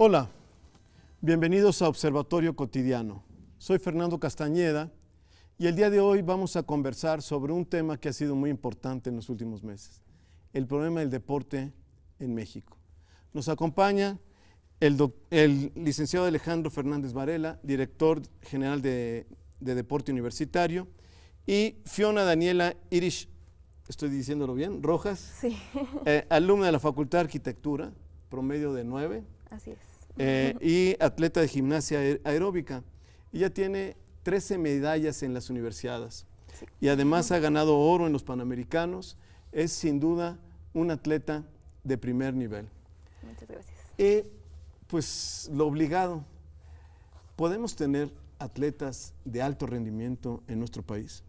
Hola, bienvenidos a Observatorio Cotidiano. Soy Fernando Castañeda y el día de hoy vamos a conversar sobre un tema que ha sido muy importante en los últimos meses, el problema del deporte en México. Nos acompaña el, licenciado Alejandro Fernández Varela, director general de, Deporte Universitario, y Fiona Daniela Irish, estoy diciéndolo bien, Rojas, eh, alumna de la Facultad de Arquitectura, promedio de 9. Así es. Eh, y atleta de gimnasia aeróbica. ya tiene 13 medallas en las universidades y además ha ganado oro en los Panamericanos. Es sin duda un atleta de primer nivel. Muchas gracias. Y pues lo obligado, podemos tener atletas de alto rendimiento en nuestro país.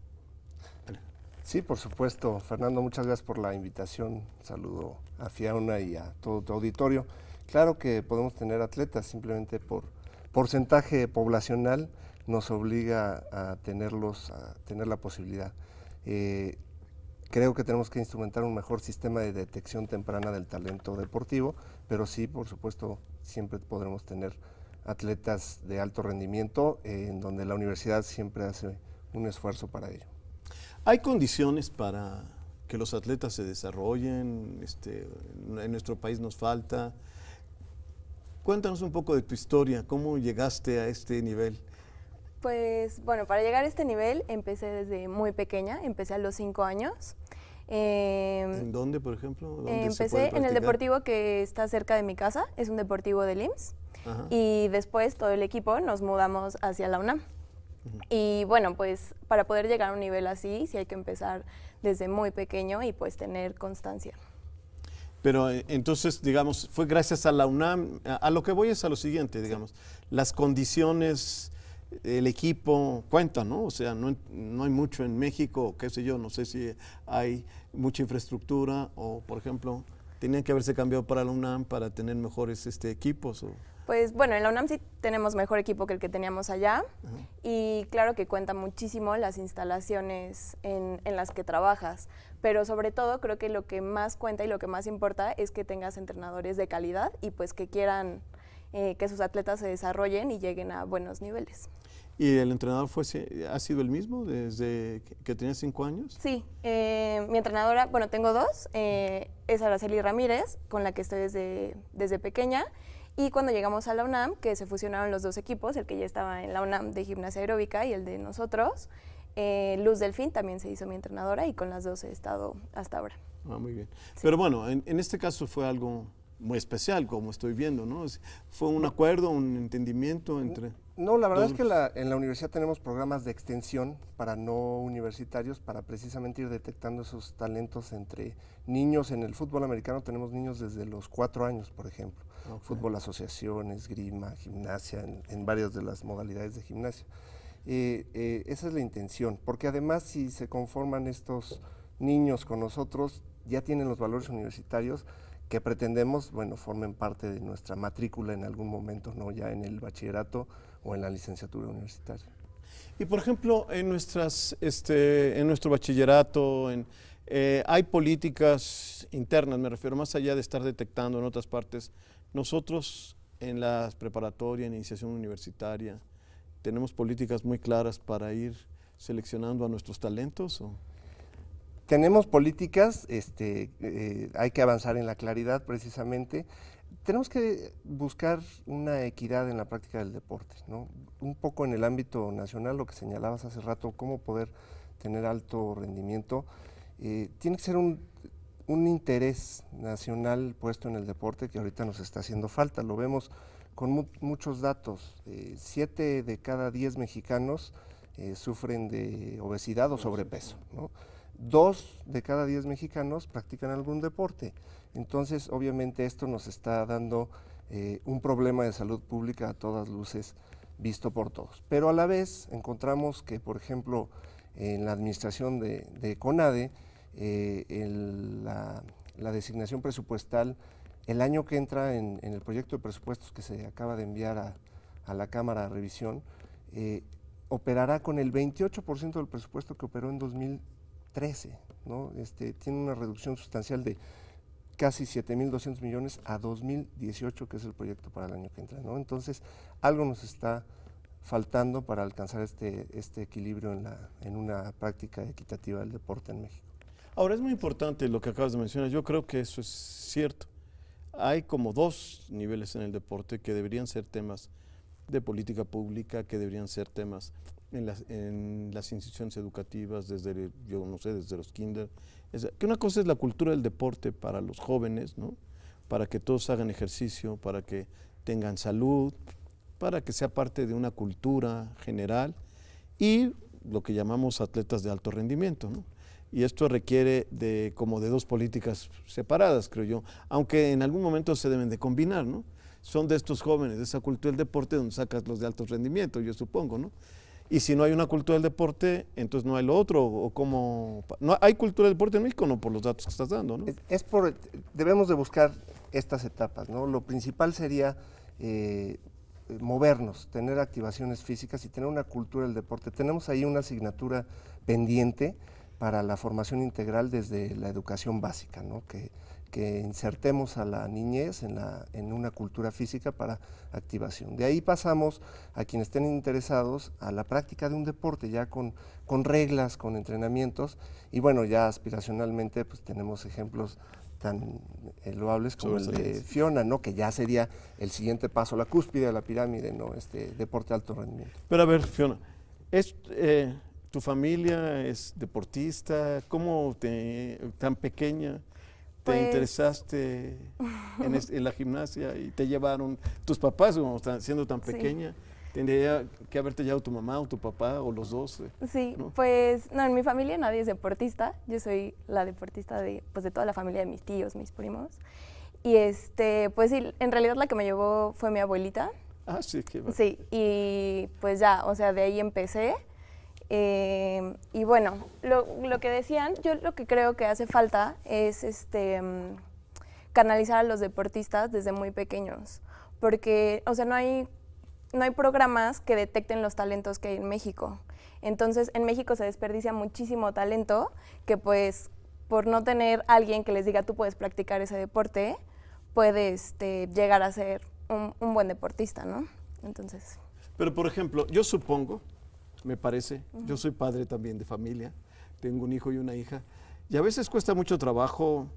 Sí, por supuesto. Fernando, muchas gracias por la invitación. Saludo a Fiona y a todo tu auditorio. Claro que podemos tener atletas, simplemente por porcentaje poblacional nos obliga a tenerlos, a tener la posibilidad. Eh, creo que tenemos que instrumentar un mejor sistema de detección temprana del talento deportivo, pero sí, por supuesto, siempre podremos tener atletas de alto rendimiento, eh, en donde la universidad siempre hace un esfuerzo para ello. ¿Hay condiciones para que los atletas se desarrollen? Este, en nuestro país nos falta. Cuéntanos un poco de tu historia, cómo llegaste a este nivel. Pues bueno, para llegar a este nivel empecé desde muy pequeña, empecé a los cinco años. Em, ¿En dónde, por ejemplo? empecé en el deportivo que está cerca de mi casa, es un deportivo del IMSS. Y después todo el equipo nos mudamos hacia la UNAM. Y bueno, pues para poder llegar a un nivel así, sí hay que empezar desde muy pequeño y pues tener constancia. Pero eh, entonces, digamos, fue gracias a la UNAM. A, lo que voy es a lo siguiente, digamos. Las condiciones, el equipo, cuenta, ¿no? O sea, no, no, hay mucho en México, qué sé yo, no sé si hay mucha infraestructura o, por ejemplo, tenían que haberse cambiado para la UNAM para tener mejores este, equipos. O, pues bueno, en la UNAM sí tenemos mejor equipo que el que teníamos allá y claro que cuenta muchísimo las instalaciones en, las que trabajas, pero sobre todo creo que lo que más cuenta y lo que más importa es que tengas entrenadores de calidad y pues que quieran eh, que sus atletas se desarrollen y lleguen a buenos niveles. ¿Y el entrenador fue, ha sido el mismo desde que tenías cinco años? Sí, eh, mi entrenadora, bueno, tengo dos, eh, es Araceli Ramírez, con la que estoy desde, desde pequeña, y cuando llegamos a la UNAM, que se fusionaron los dos equipos, el que ya estaba en la UNAM de gimnasia aeróbica y el de nosotros, eh, Luz Delfín también se hizo mi entrenadora y con las dos he estado hasta ahora. Ah, muy bien. Pero bueno, en, este caso fue algo muy especial, como estoy viendo, ¿no? Fue un acuerdo, un entendimiento entre... No, la verdad es que en la universidad tenemos programas de extensión para no universitarios, para precisamente ir detectando esos talentos entre niños. En el fútbol americano tenemos niños desde los cuatro años, por ejemplo fútbol asociaciones, grima, gimnasia, en, varias de las modalidades de gimnasia. Eh, eh, esa es la intención, porque además si se conforman estos niños con nosotros, ya tienen los valores universitarios que pretendemos, bueno, formen parte de nuestra matrícula en algún momento, ¿no? Ya en el bachillerato o en la licenciatura universitaria. Y por ejemplo, en, este, nuestro bachillerato, eh, hay políticas internas, me refiero más allá de estar detectando en otras partes nosotros en la preparatoria, en iniciación universitaria, tenemos políticas muy claras para ir seleccionando a nuestros talentos. Tenemos políticas, este, eh, hay que avanzar en la claridad precisamente. Tenemos que buscar una equidad en la práctica del deporte, ¿no? Un poco en el ámbito nacional, lo que señalabas hace rato, cómo poder tener alto rendimiento. Eh, tiene que ser un un interés nacional puesto en el deporte que ahorita nos está haciendo falta. Lo vemos con muchos datos. Eh, siete de cada diez mexicanos eh, sufren de obesidad o sobrepeso. Dos de cada diez mexicanos practican algún deporte. Entonces, obviamente, esto nos está dando eh, un problema de salud pública a todas luces visto por todos. Pero a la vez encontramos que, por ejemplo, en la administración de CONADE, eh, la, designación presupuestal el año que entra en, el proyecto de presupuestos que se acaba de enviar a, la Cámara de revisión, eh, operará con el 28% del presupuesto que operó en 2013. ¿no? Este, tiene una reducción sustancial de casi 7.200 millones a 2018, que es el proyecto para el año que entra. Entonces, algo nos está faltando para alcanzar este, este equilibrio en una práctica equitativa del deporte en México. Ahora es muy importante lo que acabas de mencionar, yo creo que eso es cierto. Hay como dos niveles en el deporte que deberían ser temas de política pública, que deberían ser temas en las, instituciones educativas, desde, yo no sé, desde los kinder. que una cosa es la cultura del deporte para los jóvenes, para que todos hagan ejercicio, para que tengan salud, para que sea parte de una cultura general y lo que llamamos atletas de alto rendimiento. ¿no? y esto requiere de como de dos políticas separadas, creo yo, aunque en algún momento se deben de combinar, ¿no? Son de estos jóvenes, de esa cultura del deporte donde sacas los de alto rendimiento, yo supongo, ¿no? Y si no hay una cultura del deporte, entonces no hay lo otro, o como... No, ¿Hay cultura del deporte en México no por los datos que estás dando, no? Es, por... Debemos de buscar estas etapas, ¿no? Lo principal sería eh, movernos, tener activaciones físicas y tener una cultura del deporte. Tenemos ahí una asignatura pendiente para la formación integral desde la educación básica, que, que insertemos a la niñez en, una cultura física para activación. De ahí pasamos a quienes estén interesados a la práctica de un deporte, ya con, con reglas, con entrenamientos, y bueno, ya aspiracionalmente pues tenemos ejemplos tan loables como el de Fiona, ¿no? Que ya sería el siguiente paso, la cúspide de la pirámide, ¿no? Este deporte de alto rendimiento. Pero a ver, Fiona, es, eh, ¿Tu familia es deportista? ¿Cómo tan pequeña te pues interesaste en, la gimnasia y te llevaron tus papás, como siendo tan pequeña? Tendría que haberte llevado tu mamá o tu papá o los dos. Eh, sí, pues no, en mi familia nadie es deportista. Yo soy la deportista de, pues, de toda la familia de mis tíos, mis primos. Y este, pues sí, en realidad la que me llevó fue mi abuelita. Ah, sí, qué bueno. Sí, y pues ya, o sea, de ahí empecé. Eh, y bueno, lo, que decían, yo lo que creo que hace falta es este, mm, canalizar a los deportistas desde muy pequeños, porque, o sea, no hay, no hay programas que detecten los talentos que hay en México. Entonces, en México se desperdicia muchísimo talento que pues por no tener alguien que les diga tú puedes practicar ese deporte, puedes este, llegar a ser un, un buen deportista, ¿no? Entonces. Pero, por ejemplo, yo supongo me parece. Yo soy padre también de familia, tengo un hijo y una hija. Y a veces cuesta mucho trabajo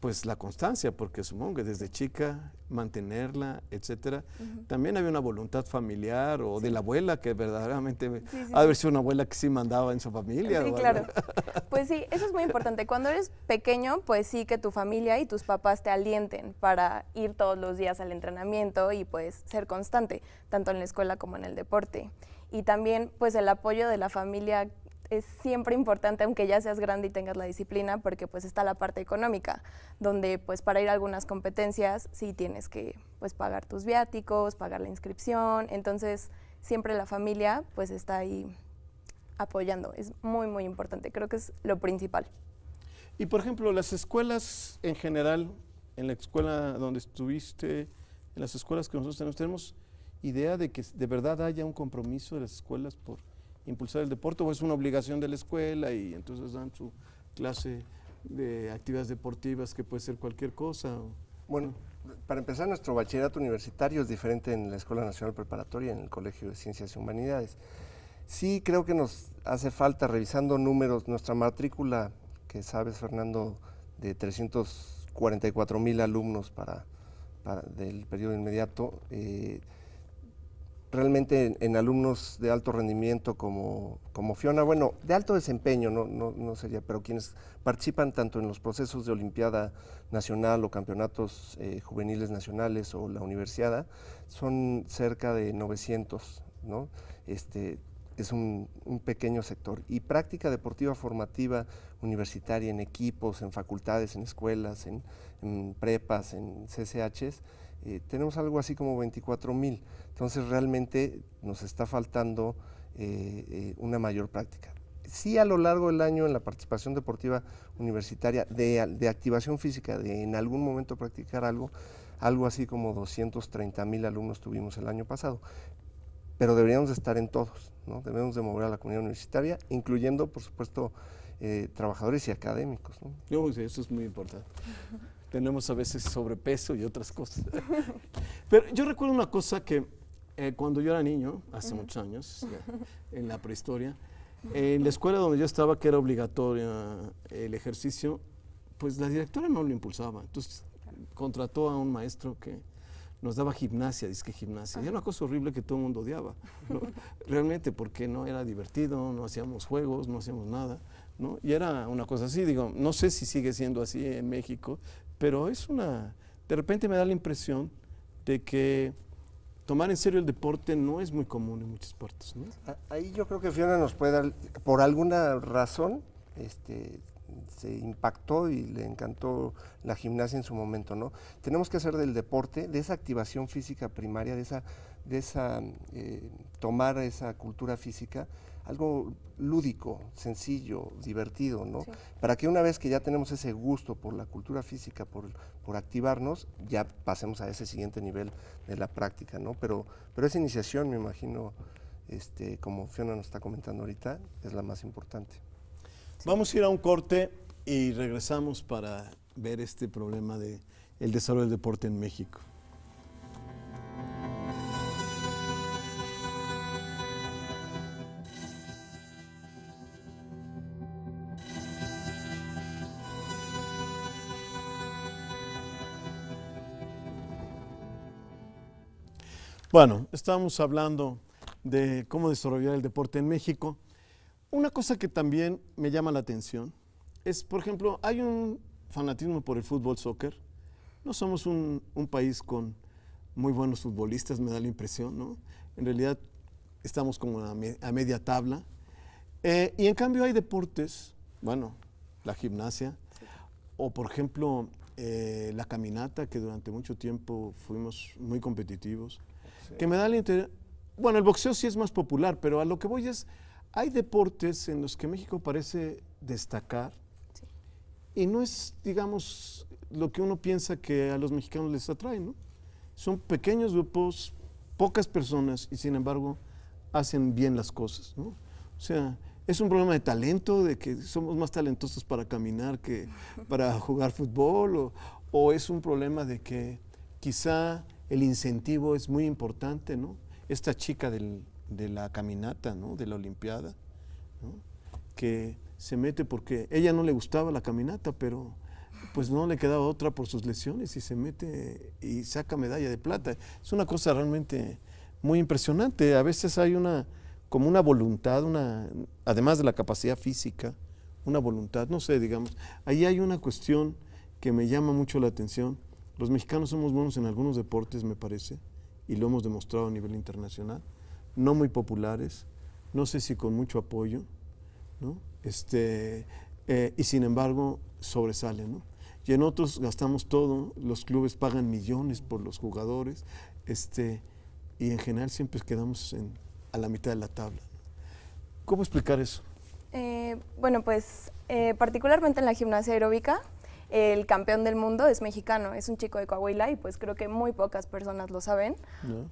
pues la constancia, porque supongo que desde chica mantenerla, etcétera. También había una voluntad familiar o de la abuela que verdaderamente a ver sido una abuela que sí mandaba en su familia. Sí, claro. pues sí, eso es muy importante. Cuando eres pequeño, pues sí que tu familia y tus papás te alienten para ir todos los días al entrenamiento y pues ser constante, tanto en la escuela como en el deporte. Y también pues el apoyo de la familia es siempre importante, aunque ya seas grande y tengas la disciplina, porque pues está la parte económica, donde pues para ir a algunas competencias sí tienes que pues pagar tus viáticos, pagar la inscripción, entonces siempre la familia pues está ahí apoyando, es muy muy importante, creo que es lo principal. Y por ejemplo, las escuelas en general, en la escuela donde estuviste, en las escuelas que nosotros tenemos, ¿tenemos idea de que de verdad haya un compromiso de las escuelas por impulsar el deporte o es una obligación de la escuela y entonces dan su clase de actividades deportivas que puede ser cualquier cosa. Bueno, para empezar, nuestro bachillerato universitario es diferente en la Escuela Nacional Preparatoria, en el Colegio de Ciencias y Humanidades. Sí, creo que nos hace falta, revisando números, nuestra matrícula, que sabes, Fernando, de 344 mil alumnos para, para, del periodo inmediato. Eh, realmente en, alumnos de alto rendimiento como, Fiona, bueno, de alto desempeño, no, sería, pero quienes participan tanto en los procesos de Olimpiada Nacional o campeonatos eh, juveniles nacionales o la universidad, son cerca de 900, ¿no? Este, es un, pequeño sector. Y práctica deportiva formativa universitaria en equipos, en facultades, en escuelas, en, en prepas, en CCHs, eh, tenemos algo así como 24 mil. Entonces realmente nos está faltando eh, eh, una mayor práctica. Sí a lo largo del año en la participación deportiva universitaria de, de activación física, de en algún momento practicar algo, algo así como 230 mil alumnos tuvimos el año pasado. Pero deberíamos de estar en todos, ¿no? debemos de mover a la comunidad universitaria, incluyendo por supuesto trabajadores y académicos. Yo, eso es muy importante. tenemos a veces sobrepeso y otras cosas. Pero yo recuerdo una cosa que eh, cuando yo era niño, hace muchos años, en la prehistoria, en la escuela donde yo estaba, que era obligatoria el ejercicio, pues la directora no lo impulsaba. Entonces contrató a un maestro que nos daba gimnasia, que gimnasia. Y era una cosa horrible que todo el mundo odiaba, ¿no? realmente, porque no era divertido, no hacíamos juegos, no hacíamos nada. ¿no? Y era una cosa así, digo, no sé si sigue siendo así en México, pero es una, de repente me da la impresión de que tomar en serio el deporte no es muy común en muchos deportes. Ahí yo creo que Fiona nos puede dar, por alguna razón, este, se impactó y le encantó la gimnasia en su momento, ¿no? Tenemos que hacer del deporte, de esa activación física primaria, de esa, de esa eh, tomar esa cultura física, algo lúdico, sencillo, divertido, ¿no? Para que una vez que ya tenemos ese gusto por la cultura física, por, por activarnos, ya pasemos a ese siguiente nivel de la práctica, ¿no? Pero, pero esa iniciación, me imagino, este, como Fiona nos está comentando ahorita, es la más importante. Vamos a ir a un corte y regresamos para ver este problema del el desarrollo del deporte en México. Bueno, estábamos hablando de cómo desarrollar el deporte en México. Una cosa que también me llama la atención es, por ejemplo, hay un fanatismo por el fútbol soccer. No somos un, país con muy buenos futbolistas, me da la impresión, ¿no? En realidad estamos como a, media tabla. Eh, y en cambio hay deportes, bueno, la gimnasia, o por ejemplo eh, la caminata, que durante mucho tiempo fuimos muy competitivos. Que me da la Bueno, el boxeo sí es más popular, pero a lo que voy es, hay deportes en los que México parece destacar y no es, digamos, lo que uno piensa que a los mexicanos les atrae, ¿no? Son pequeños grupos, pocas personas y sin embargo hacen bien las cosas, ¿no? O sea, es un problema de talento, de que somos más talentosos para caminar que para jugar fútbol, o, o es un problema de que quizá el incentivo es muy importante, ¿no? Esta chica del, de la caminata, ¿no? De la Olimpiada, Que se mete porque ella no le gustaba la caminata, pero pues no le quedaba otra por sus lesiones y se mete y saca medalla de plata. Es una cosa realmente muy impresionante. A veces hay una como una voluntad, una además de la capacidad física, una voluntad, no sé, digamos. Ahí hay una cuestión que me llama mucho la atención los mexicanos somos buenos en algunos deportes, me parece, y lo hemos demostrado a nivel internacional, no muy populares, no sé si con mucho apoyo, Este, eh, y sin embargo sobresalen, Y en otros gastamos todo, los clubes pagan millones por los jugadores, este, y en general siempre quedamos a la mitad de la tabla. ¿Cómo explicar eso? Eh, bueno, pues eh, particularmente en la gimnasia aeróbica, el campeón del mundo es mexicano, es un chico de Coahuila y pues creo que muy pocas personas lo saben,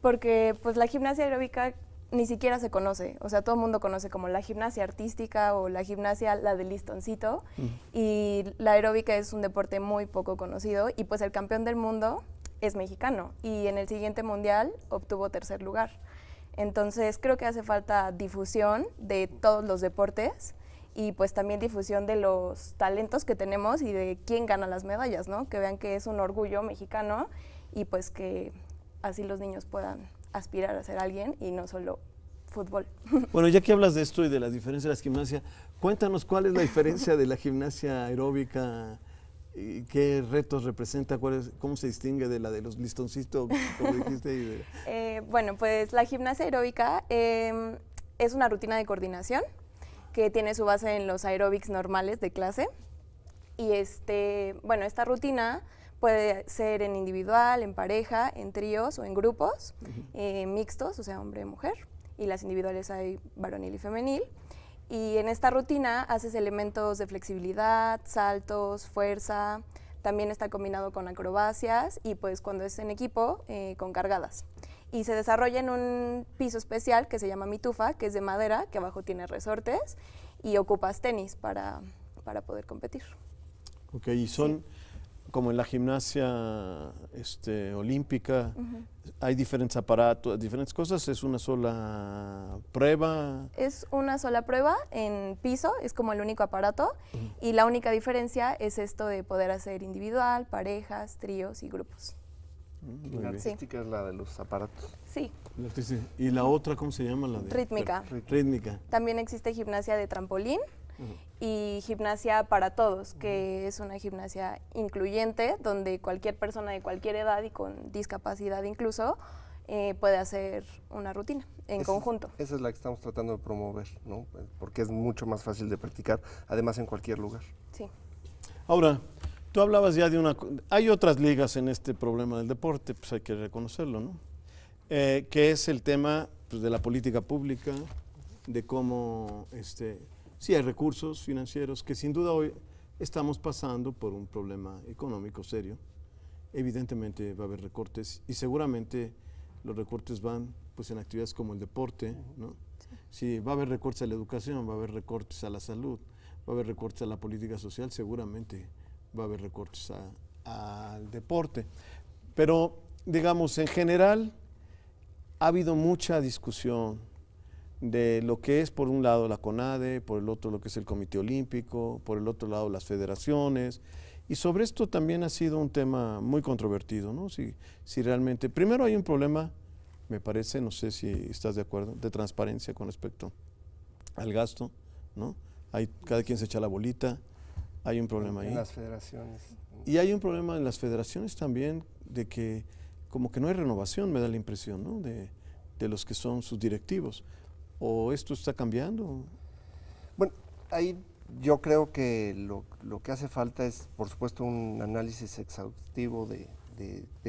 porque pues la gimnasia aeróbica ni siquiera se conoce, o sea, todo el mundo conoce como la gimnasia artística o la gimnasia, la de listoncito, mm. y la aeróbica es un deporte muy poco conocido y pues el campeón del mundo es mexicano y en el siguiente mundial obtuvo tercer lugar. Entonces creo que hace falta difusión de todos los deportes y pues también difusión de los talentos que tenemos y de quién gana las medallas, ¿no? Que vean que es un orgullo mexicano y pues que así los niños puedan aspirar a ser alguien y no solo fútbol. Bueno, ya que hablas de esto y de las diferencias de la gimnasia, cuéntanos cuál es la diferencia de la gimnasia aeróbica y qué retos representa, cómo se distingue de la de los listoncitos, como dijiste. Eh, bueno, pues la gimnasia aeróbica em, es una rutina de coordinación que tiene su base en los aerobics normales de clase. Y este, bueno, esta rutina puede ser en individual, en pareja, en tríos o en grupos eh, mixtos, o sea, hombre-mujer. Y las individuales hay varonil y femenil. Y en esta rutina haces elementos de flexibilidad, saltos, fuerza, también está combinado con acrobacias y pues cuando es en equipo, eh, con cargadas. Y se desarrolla en un piso especial que se llama mitufa, que es de madera, que abajo tiene resortes y ocupas tenis para, poder competir. Ok, y son como en la gimnasia este, olímpica, hay diferentes aparatos, diferentes cosas, es una sola prueba. Es una sola prueba en piso, es como el único aparato y la única diferencia es esto de poder hacer individual, parejas, tríos y grupos. Mm, la artística es la de los aparatos. Sí. ¿Y la otra cómo se llama? La Rítmica. Rítmica. También existe gimnasia de trampolín, y Gimnasia para Todos, que es una gimnasia incluyente donde cualquier persona de cualquier edad y con discapacidad incluso eh, puede hacer una rutina en conjunto. Esa es la que estamos tratando de promover, ¿no? Porque es mucho más fácil de practicar, además en cualquier lugar. Sí. Ahora, tú hablabas ya de una... Hay otras ligas en este problema del deporte, pues hay que reconocerlo, ¿no? Eh, que es el tema pues, de la política pública, de cómo este, Sí, hay recursos financieros que sin duda hoy estamos pasando por un problema económico serio. Evidentemente va a haber recortes y seguramente los recortes van pues en actividades como el deporte, Si va a haber recortes a la educación, va a haber recortes a la salud, va a haber recortes a la política social, seguramente va a haber recortes al deporte. Pero digamos, en general ha habido mucha discusión, de lo que es por un lado la CONADE, por el otro lo que es el Comité Olímpico, por el otro lado las federaciones. Y sobre esto también ha sido un tema muy controvertido, ¿no? Si, realmente, primero hay un problema, me parece, no sé si estás de acuerdo, de transparencia con respecto al gasto, ¿no? Hay, cada quien se echa la bolita, hay un problema ahí. las federaciones. Y hay un problema en las federaciones también de que como que no hay renovación, me da la impresión, De, de los que son sus directivos o esto está cambiando? Bueno, ahí yo creo que lo, que hace falta es, por supuesto, un análisis exhaustivo de,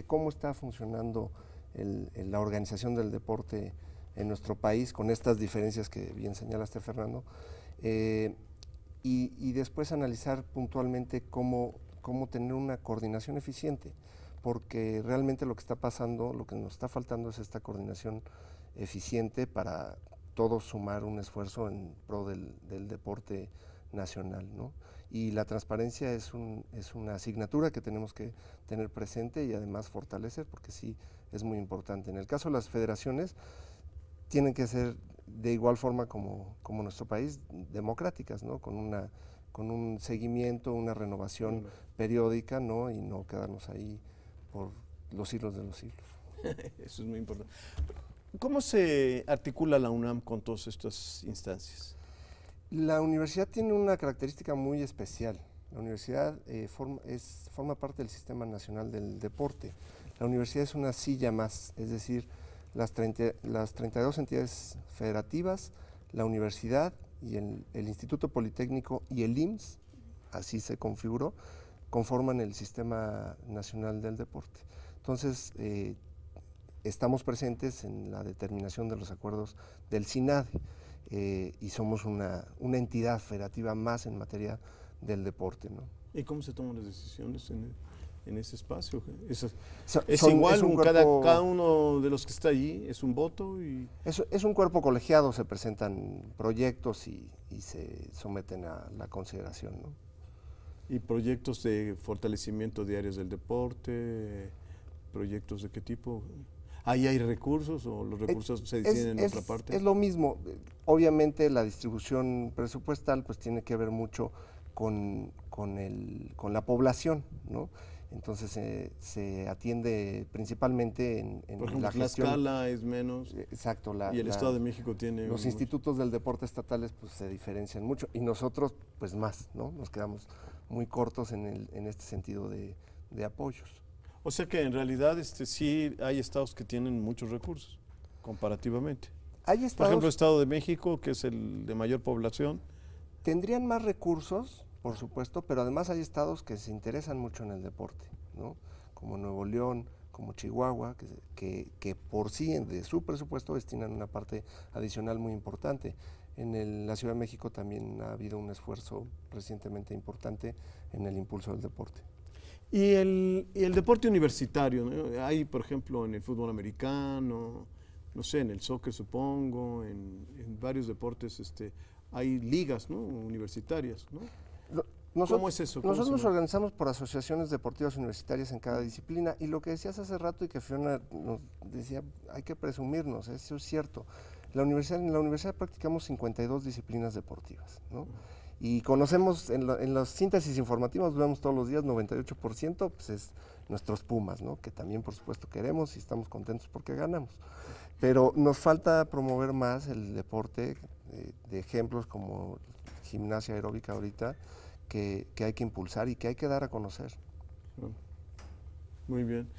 cómo está funcionando la organización del deporte en nuestro país, con estas diferencias que bien señalaste, Fernando, eh, y, después analizar puntualmente cómo, cómo tener una coordinación eficiente, porque realmente lo que está pasando, lo que nos está faltando es esta coordinación eficiente para todos sumar un esfuerzo en pro del, deporte nacional. ¿no? Y la transparencia es, un, es una asignatura que tenemos que tener presente y además fortalecer, porque sí es muy importante. En el caso de las federaciones, tienen que ser de igual forma como, como nuestro país, democráticas, ¿no? con, una, con un seguimiento, una renovación periódica ¿no? y no quedarnos ahí por los siglos de los siglos. Eso es muy importante. ¿Cómo se articula la UNAM con todas estas instancias? La universidad tiene una característica muy especial. La universidad eh, es, forma parte del Sistema Nacional del Deporte. La universidad es una silla más, es decir, las, las 32 entidades federativas, la universidad y el, Instituto Politécnico y el IMSS, así se configuró, conforman el Sistema Nacional del Deporte. Entonces, eh, estamos presentes en la determinación de los acuerdos del SINADE eh, y somos una, una, entidad federativa más en materia del deporte. ¿no? ¿Y cómo se toman las decisiones en, en ese espacio? Es, igual, un cada, cada, uno de los que está allí es un voto. Y... Es, es un cuerpo colegiado, se presentan proyectos y, y se someten a la consideración. ¿no? ¿Y proyectos de fortalecimiento de áreas del deporte? ¿Proyectos de qué tipo? ¿Ahí hay recursos o los recursos se disiden en otra parte? Es lo mismo. Obviamente la distribución presupuestal pues tiene que ver mucho con, con, la población, ¿no? Entonces eh, se atiende principalmente en, en Por ejemplo, la escala es menos. Eh, exacto. y el Estado de México tiene. Los institutos del deporte estatales pues se diferencian mucho y nosotros pues más, ¿no? Nos quedamos muy cortos en, en este sentido de, de apoyos. O sea que en realidad este, sí hay estados que tienen muchos recursos, comparativamente. Hay estados, Por ejemplo, el Estado de México, que es el de mayor población. Tendrían más recursos, por supuesto, pero además hay estados que se interesan mucho en el deporte, ¿no? Como Nuevo León, como Chihuahua, que, que, que por sí de su presupuesto destinan una parte adicional muy importante. En la Ciudad de México también ha habido un esfuerzo recientemente importante en el impulso del deporte. Y el, deporte universitario, ¿no? hay por ejemplo en el fútbol americano, no sé, en el soccer supongo, en, varios deportes este, hay ligas ¿no? universitarias. ¿no? ¿Cómo es eso? nosotros nos organizamos por asociaciones deportivas universitarias en cada disciplina y lo que decías hace rato y que Fiona nos decía, hay que presumirnos, eso es cierto. La universidad, en la universidad practicamos 52 disciplinas deportivas. ¿no? Y conocemos en, en los síntesis informativos, vemos todos los días 98%, pues es nuestros Pumas, que también por supuesto queremos y estamos contentos porque ganamos. Pero nos falta promover más el deporte, eh, de ejemplos como gimnasia aeróbica ahorita, que, que, hay que impulsar y que hay que dar a conocer. Ah, muy bien.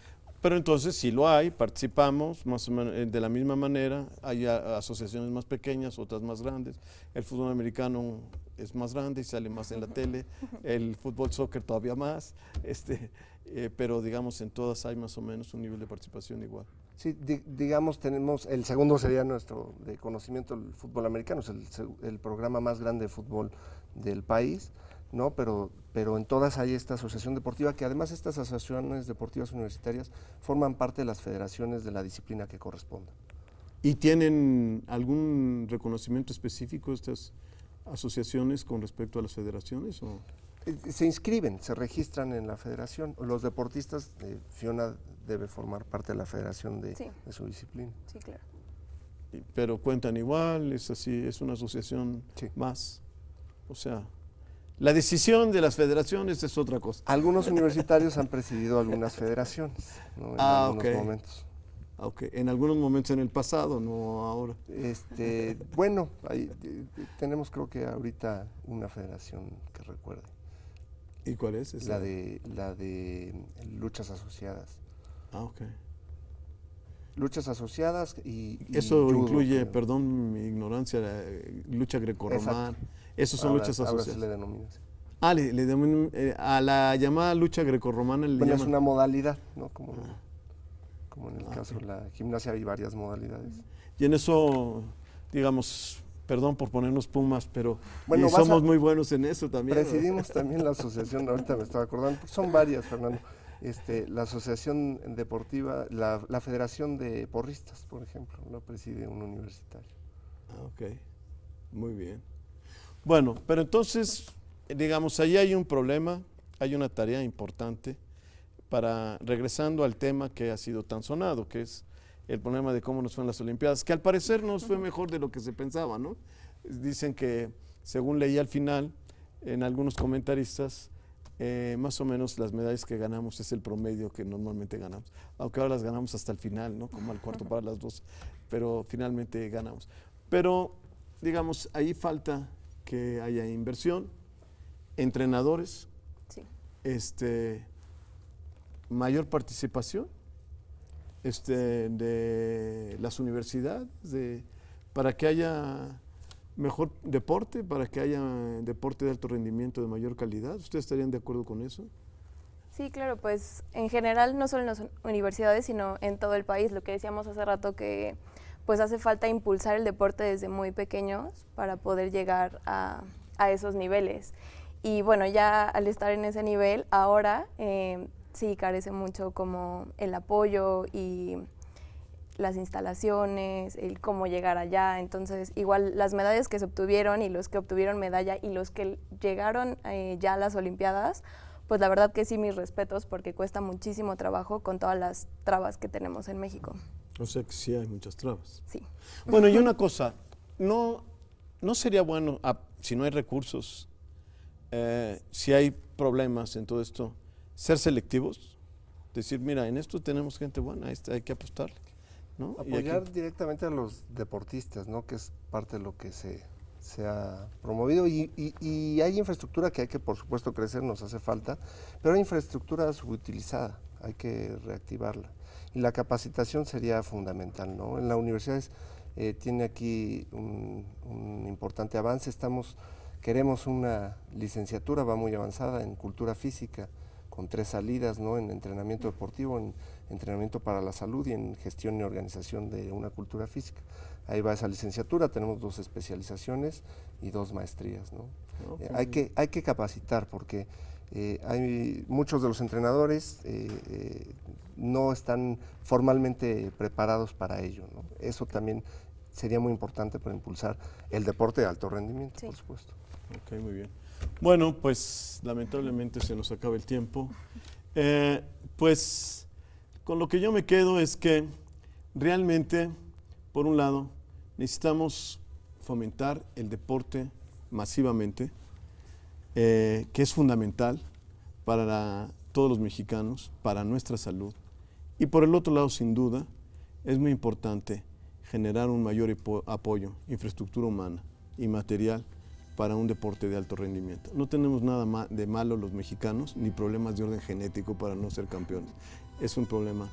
Pero entonces sí lo hay, participamos más eh, de la misma manera, hay asociaciones más pequeñas, otras más grandes, el fútbol americano es más grande y sale más en la tele, el fútbol soccer todavía más, este, eh, pero digamos en todas hay más o menos un nivel de participación igual. Sí, digamos tenemos, el segundo sería nuestro de conocimiento el fútbol americano, es el programa más grande de fútbol del país. ¿no? Pero, pero en todas hay esta asociación deportiva, que además estas asociaciones deportivas universitarias forman parte de las federaciones de la disciplina que corresponda. ¿Y tienen algún reconocimiento específico estas asociaciones con respecto a las federaciones? Eh, se inscriben, se registran en la federación. Los deportistas, de eh, Fiona debe formar parte de la federación de, su disciplina. Sí, claro. pero cuentan igual, es así, es una asociación más. O sea, la decisión de las federaciones es otra cosa. Algunos universitarios han presidido algunas federaciones ¿no? en ah, algunos momentos. Ah, en algunos momentos en el pasado, no ahora. Este, bueno, ahí, eh, eh, tenemos creo que ahorita una federación que recuerde. ¿Y cuál es? La de la de mm, luchas asociadas. Ah, ok. Luchas asociadas y, eso incluye, perdón mi ignorancia, eh, lucha grecorromana. Esos son muchas luchas asociadas. Ahora le denomina Ah, le, le eh, a la llamada lucha grecorromana le bueno, es una modalidad, ¿no? Como, ah. como en el ah, caso de la gimnasia hay varias modalidades. Y en eso, digamos, perdón por ponernos pumas, pero bueno, somos muy buenos en eso también. Presidimos también la asociación, ahorita me estaba acordando, son varias, Fernando. Este, la asociación deportiva, la, federación de porristas, por ejemplo, lo preside un universitario. Ah, ok, muy bien. Bueno, pero entonces, digamos, ahí hay un problema, hay una tarea importante para, regresando al tema que ha sido tan sonado, que es el problema de cómo nos fueron las Olimpiadas, que al parecer nos fue mejor de lo que se pensaba, ¿no? Dicen que, según leí al final, en algunos comentaristas, eh, más o menos las medallas que ganamos es el promedio que normalmente ganamos, aunque ahora las ganamos hasta el final, ¿no? Como al cuarto para las dos, pero finalmente ganamos. Pero, digamos, ahí falta que haya inversión, entrenadores, este, mayor participación este, de las universidades, de, para que haya mejor deporte, para que haya deporte de alto rendimiento, de mayor calidad. ¿Ustedes estarían de acuerdo con eso? Sí, claro, pues en general no solo en las universidades, sino en todo el país. Lo que decíamos hace rato que pues hace falta impulsar el deporte desde muy pequeños para poder llegar a, esos niveles. Y bueno, ya al estar en ese nivel, ahora eh, sí carece mucho como el apoyo y las instalaciones, el cómo llegar allá. Entonces, igual las medallas que se obtuvieron y los que obtuvieron medalla y los que llegaron eh, ya a las Olimpiadas, pues la verdad que sí, mis respetos, porque cuesta muchísimo trabajo con todas las trabas que tenemos en México. O sea que sí hay muchas trabas. Bueno, y una cosa, no, no sería bueno, ah, si no hay recursos, eh, si hay problemas en todo esto, ser selectivos, decir, mira, en esto tenemos gente buena, hay que apostarle. ¿no? Apoyar directamente a los deportistas, ¿no? que es parte de lo que se, se ha promovido y, y, hay infraestructura que hay que, por supuesto, crecer, nos hace falta, pero hay infraestructura subutilizada, hay que reactivarla y la capacitación sería fundamental. ¿no? En la universidad eh, tiene aquí un, importante avance, estamos, queremos una licenciatura, va muy avanzada en cultura física, con tres salidas, ¿no? en entrenamiento deportivo, en entrenamiento para la salud y en gestión y organización de una cultura física. Ahí va esa licenciatura, tenemos dos especializaciones y dos maestrías. ¿no? Eh, hay, que, hay que capacitar porque eh, hay muchos de los entrenadores no están formalmente preparados para ello. Eso también sería muy importante para impulsar el deporte de alto rendimiento, por supuesto. Ok, muy bien. Bueno, pues lamentablemente se nos acaba el tiempo. Eh, pues con lo que yo me quedo es que realmente, por un lado, necesitamos fomentar el deporte masivamente, eh, que es fundamental para todos los mexicanos, para nuestra salud, y por el otro lado, sin duda, es muy importante generar un mayor apoyo, infraestructura humana y material para un deporte de alto rendimiento. No tenemos nada de malo los mexicanos, ni problemas de orden genético para no ser campeones. Es un problema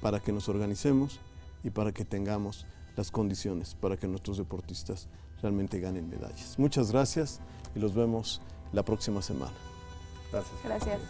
para que nos organicemos y para que tengamos las condiciones para que nuestros deportistas realmente ganen medallas. Muchas gracias y los vemos la próxima semana. Gracias.